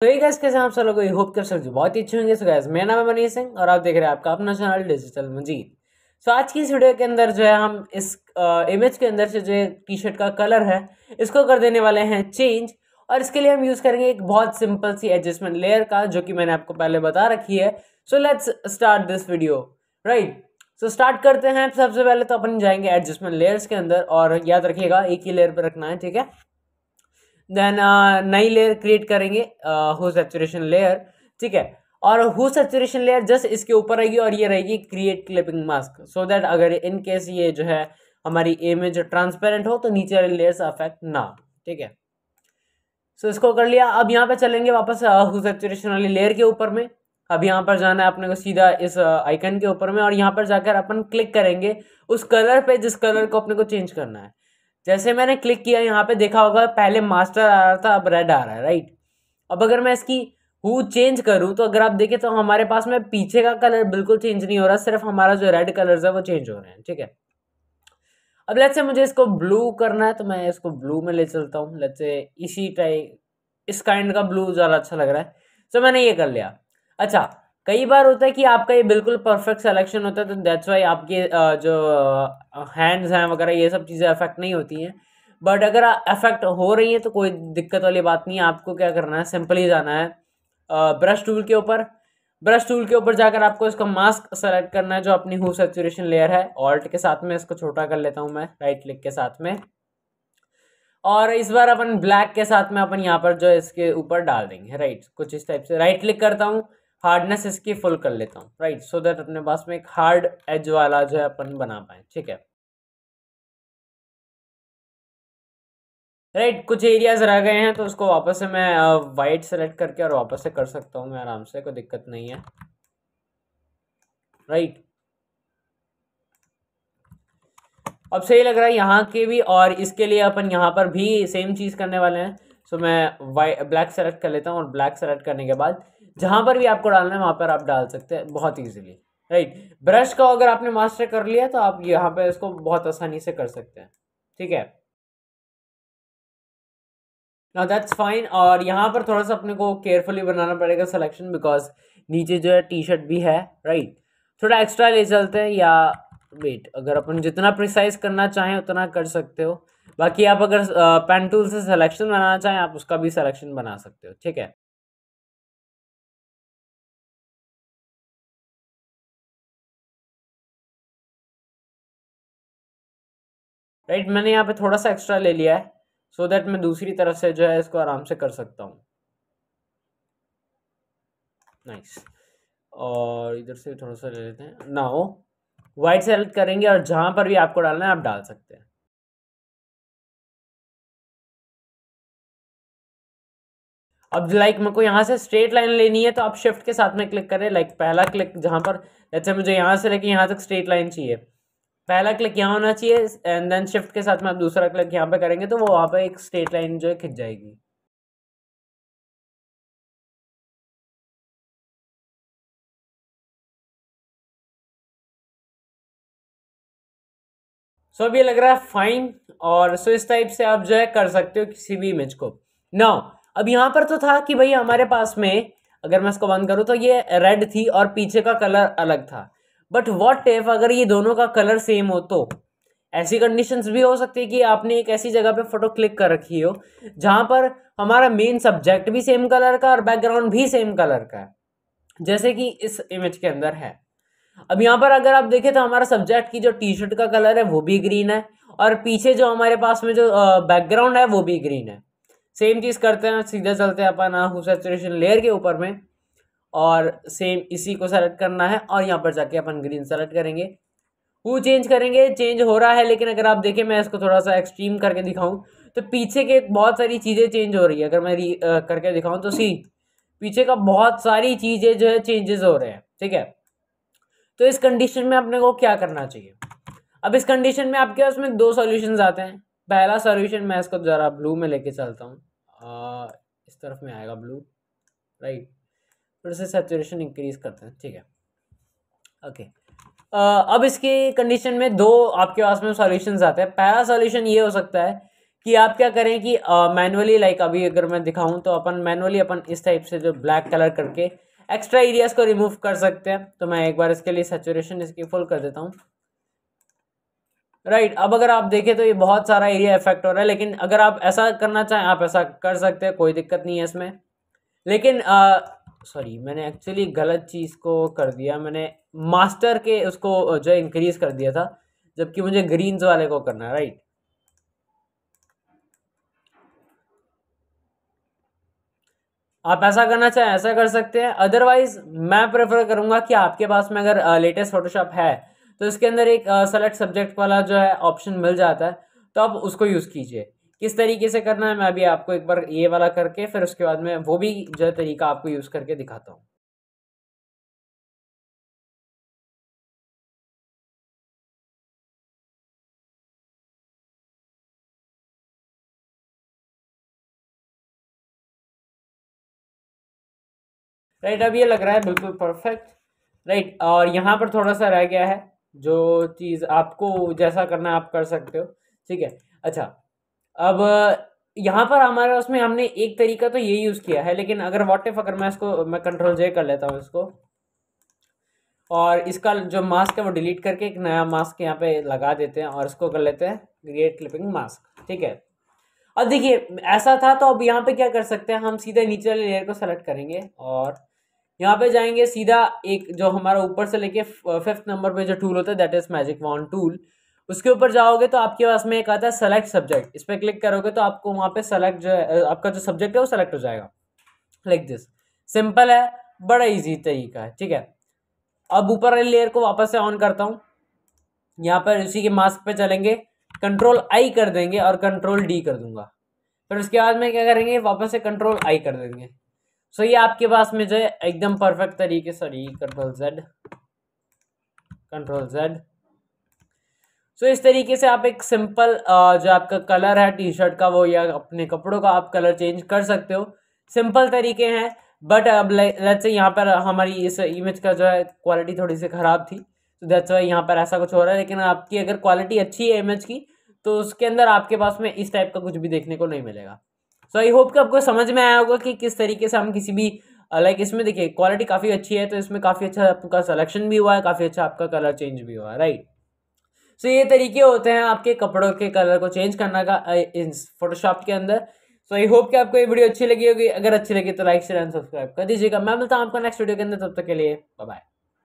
तो ये गैस कैसे आप सब लोग होप कर समझो बहुत ही अच्छे होंगे सो गैस मेरा नाम है मनीष सिंह और आप देख रहे हैं आपका अपना चैनल डिजिटल मजीद सो आज की इस वीडियो के अंदर जो है हम इस इमेज के अंदर से जो टी शर्ट का कलर है इसको कर देने वाले हैं चेंज और इसके लिए हम यूज़ करेंगे एक बहुत सिंपल सी एडजस्टमेंट लेयर का जो कि मैंने आपको पहले बता रखी है so let's start this video right so start करते हैं सबसे पहले तो अपन जाएंगे एडजस्टमेंट लेयर्स के अंदर और याद रखिएगा एक ही लेयर पर रखना है ठीक है देन नई लेयर क्रिएट करेंगे हो सेचुरेशन लेयर ठीक है और हु सेचुरेशन लेयर जस्ट इसके ऊपर रहेगी और ये रहेगी create clipping mask so that अगर इन केस ये जो है हमारी इमेज ट्रांसपेरेंट हो तो नीचे वाले लेयर्स अफेक्ट ना ठीक है सो so, इसको कर लिया अब यहाँ पे चलेंगे वापस हु सेचुरेशन वाली लेयर के ऊपर में अब यहाँ पर जाना है अपने को सीधा इस आइकन के ऊपर में और यहाँ पर जाकर अपन क्लिक करेंगे उस कलर पे जिस कलर को अपने को चेंज करना है जैसे मैंने क्लिक किया यहाँ पे देखा होगा पहले मास्टर आ रहा था अब रेड आ रहा है राइट अब अगर मैं इसकी हु चेंज करूँ तो अगर आप देखें तो हमारे पास में पीछे का कलर बिल्कुल चेंज नहीं हो रहा सिर्फ हमारा जो रेड कलर है वो चेंज हो रहे हैं ठीक है अब लेट से मुझे इसको ब्लू करना है तो मैं इसको ब्लू में ले चलता हूँ लेट से इसी टाइप इस काइंड का ब्लू ज़्यादा अच्छा लग रहा है तो मैंने ये कर लिया अच्छा कई बार होता है कि आपका ये बिल्कुल परफेक्ट सिलेक्शन होता है तो दैट्स वाई आपके जो हैंड्स हैं वगैरह ये सब चीज़ें अफेक्ट नहीं होती हैं बट अगर अफेक्ट हो रही है तो कोई दिक्कत वाली बात नहीं है आपको क्या करना है सिंपली जाना है ब्रश टूल के ऊपर ब्रश टूल के ऊपर जाकर आपको इसका मास्क सेलेक्ट करना है जो अपनी हु सेचुरेशन लेयर है ऑल्ट के साथ में इसको छोटा कर लेता हूँ मैं राइट क्लिक के साथ में और इस बार अपन ब्लैक के साथ में अपन यहाँ पर जो इसके ऊपर डाल देंगे राइट कुछ इस टाइप से राइट क्लिक करता हूँ हार्डनेस इसकी फुल कर लेता हूँ राइट सो दैट अपने पास में एक हार्ड एज वाला जो है अपन बना पाए ठीक है राइट right, कुछ एरियाज रह गए हैं तो उसको वापस से मैं वाइट सेलेक्ट करके और वापस से कर सकता हूँ मैं आराम से कोई दिक्कत नहीं है राइट right. अब सही लग रहा है यहाँ के भी और इसके लिए अपन यहाँ पर भी सेम चीज़ करने वाले हैं सो so, मैं वाइट ब्लैक सेलेक्ट कर लेता हूँ और ब्लैक सेलेक्ट करने के बाद जहाँ पर भी आपको डालना है वहाँ पर आप डाल सकते हैं बहुत ईजिली राइट ब्रश का अगर आपने मास्टर कर लिया तो आप यहाँ पर इसको बहुत आसानी से कर सकते हैं ठीक है ना दैट्स फाइन और यहाँ पर थोड़ा सा अपने को केयरफुली बनाना पड़ेगा सिलेक्शन बिकॉज नीचे जो है टी शर्ट भी है राइट थोड़ा एक्स्ट्रा ले चलते हैं या वेट अगर अपन जितना प्रिसाइज करना चाहें उतना कर सकते हो बाकी आप अगर पेन टूल से सिलेक्शन बनाना चाहें आप उसका भी सिलेक्शन बना सकते हो ठीक है राइट right? मैंने यहाँ पे थोड़ा सा एक्स्ट्रा ले लिया है सो so दैट मैं दूसरी तरफ से जो है इसको आराम से कर सकता हूँ नाइस nice. और इधर से थोड़ा सा ले लेते हैं ना हो वाइट सेलेक्ट करेंगे और जहाँ पर भी आपको डालना है आप डाल सकते हैं अब लाइक मेरे को यहाँ से स्ट्रेट लाइन लेनी है तो आप शिफ्ट के साथ में क्लिक करें लाइक पहला क्लिक जहाँ पर जैसे मुझे यहाँ से लेके यहाँ तक स्ट्रेट लाइन चाहिए पहला क्लिक यहाँ होना चाहिए एंड देन शिफ्ट के साथ में आप दूसरा क्लिक यहाँ पे करेंगे तो वो वहाँ पे एक स्ट्रेट लाइन जो है खिंच जाएगी सो so, अभी लग रहा है फाइन और सो so, इस टाइप से आप जो है कर सकते हो किसी भी इमेज को नाउ अब यहाँ पर तो था कि भाई हमारे पास में अगर मैं इसको बंद करूँ तो ये रेड थी और पीछे का कलर अलग था बट वॉट इफ अगर ये दोनों का कलर सेम हो तो ऐसी कंडीशंस भी हो सकती है कि आपने एक ऐसी जगह पे फोटो क्लिक कर रखी हो जहाँ पर हमारा मेन सब्जेक्ट भी सेम कलर का और बैकग्राउंड भी सेम कलर का है जैसे कि इस इमेज के अंदर है अब यहाँ पर अगर आप देखें तो हमारा सब्जेक्ट की जो टी शर्ट का कलर है वो भी ग्रीन है और पीछे जो हमारे पास में जो बैकग्राउंड है वो भी ग्रीन है सेम चीज़ करते हैं सीधा चलते हैं अपन हु सेचुरेशन लेयर के ऊपर में और सेम इसी को सेलेक्ट करना है और यहाँ पर जाके अपन ग्रीन सेलेक्ट करेंगे वो चेंज करेंगे चेंज हो रहा है लेकिन अगर आप देखें मैं इसको थोड़ा सा एक्सट्रीम करके दिखाऊं तो पीछे के बहुत सारी चीज़ें चेंज हो रही है अगर मैं री करके दिखाऊं तो सी पीछे का बहुत सारी चीज़ें जो है चेंजेस हो रहे हैं ठीक है तो इस कंडीशन में अपने को क्या करना चाहिए अब इस कंडीशन में आपके पास में दो सोल्यूशन आते हैं पहला सोल्यूशन मैं इसको ज़रा ब्लू में लेके चलता हूँ इस तरफ में आएगा ब्लू राइट थोड़ा से सेचुरेशन इंक्रीज करते हैं ठीक है ओके आ, uh, अब इसकी कंडीशन में दो आपके पास में सॉल्यूशन आते हैं पहला सॉल्यूशन ये हो सकता है कि आप क्या करें कि मैनुअली uh, लाइक अभी अगर मैं दिखाऊं तो अपन मैनुअली अपन इस टाइप से जो ब्लैक कलर करके एक्स्ट्रा एरियाज को रिमूव कर सकते हैं तो मैं एक बार इसके लिए सेचुरेशन इसकी फुल कर देता हूँ राइट right, अब अगर आप देखें तो ये बहुत सारा एरिया इफेक्ट हो रहा है लेकिन अगर आप ऐसा करना चाहें आप ऐसा कर सकते हैं कोई दिक्कत नहीं है इसमें लेकिन uh, सॉरी मैंने एक्चुअली गलत चीज़ को कर दिया मैंने मास्टर के उसको जो इंक्रीज़ कर दिया था जबकि मुझे ग्रीन्स वाले को करना है राइट आप ऐसा करना चाहें ऐसा कर सकते हैं अदरवाइज मैं प्रेफर करूंगा कि आपके पास में अगर लेटेस्ट फोटोशॉप है तो इसके अंदर एक सेलेक्ट सब्जेक्ट वाला जो है ऑप्शन मिल जाता है तो आप उसको यूज़ कीजिए किस तरीके से करना है मैं अभी आपको एक बार ये वाला करके फिर उसके बाद में वो भी जो है तरीका आपको यूज़ करके दिखाता हूँ राइट अब ये लग रहा है बिल्कुल परफेक्ट राइट और यहाँ पर थोड़ा सा रह गया है जो चीज़ आपको जैसा करना है आप कर सकते हो ठीक है अच्छा अब यहाँ पर हमारे उसमें हमने एक तरीका तो ये यूज़ किया है लेकिन अगर वॉट एफ अगर मैं इसको मैं कंट्रोल जे कर लेता हूँ इसको और इसका जो मास्क है वो डिलीट करके एक नया मास्क यहाँ पे लगा देते हैं और इसको कर लेते हैं क्रिएट क्लिपिंग मास्क ठीक है अब देखिए ऐसा था तो अब यहाँ पे क्या कर सकते हैं हम सीधा नीचे वाले लेयर को सेलेक्ट करेंगे और यहाँ पे जाएंगे सीधा एक जो हमारा ऊपर से लेके फिफ्थ नंबर पे जो टूल होता है that is magic wand tool उसके ऊपर जाओगे तो आपके पास में एक आता है सेलेक्ट सब्जेक्ट इस पर क्लिक करोगे तो आपको वहाँ पे सेलेक्ट जो है आपका जो सब्जेक्ट है वो सेलेक्ट हो जाएगा लाइक दिस सिंपल है बड़ा इजी तरीका है ठीक है अब ऊपर वाले लेयर को वापस से ऑन करता हूँ यहाँ पर उसी के मास्क पे चलेंगे कंट्रोल आई कर देंगे और कंट्रोल डी कर दूंगा फिर उसके बाद में क्या करेंगे वापस से कंट्रोल आई कर देंगे सो ये आपके पास में जो है एकदम परफेक्ट तरीके sorry control Z control Z so so, इस तरीके से आप एक सिंपल जो आपका कलर है टी शर्ट का वो या अपने कपड़ों का आप कलर चेंज कर सकते हो सिंपल तरीके हैं बट अब लेट्स से यहाँ पर हमारी इस इमेज का जो है क्वालिटी थोड़ी सी ख़राब थी तो दैट्स वाई यहाँ पर ऐसा कुछ हो रहा है लेकिन आपकी अगर क्वालिटी अच्छी है इमेज की तो उसके अंदर आपके पास में इस टाइप का कुछ भी देखने को नहीं मिलेगा सो आई होप कि आपको समझ में आया होगा कि किस तरीके से हम किसी भी लाइक इसमें देखिए क्वालिटी काफ़ी अच्छी है तो इसमें काफ़ी अच्छा आपका सलेक्शन भी हुआ है काफ़ी अच्छा आपका कलर चेंज भी हुआ है राइट सो ये तरीके होते हैं आपके कपड़ों के कलर को चेंज करना का फोटोशॉप के अंदर सो आई होप कि आपको ये वीडियो अच्छी लगी होगी अगर अच्छी लगी तो लाइक शेयर एंड सब्सक्राइब कर दीजिएगा मैं मिलता हूँ आपको नेक्स्ट वीडियो के अंदर तब तक के लिए बाय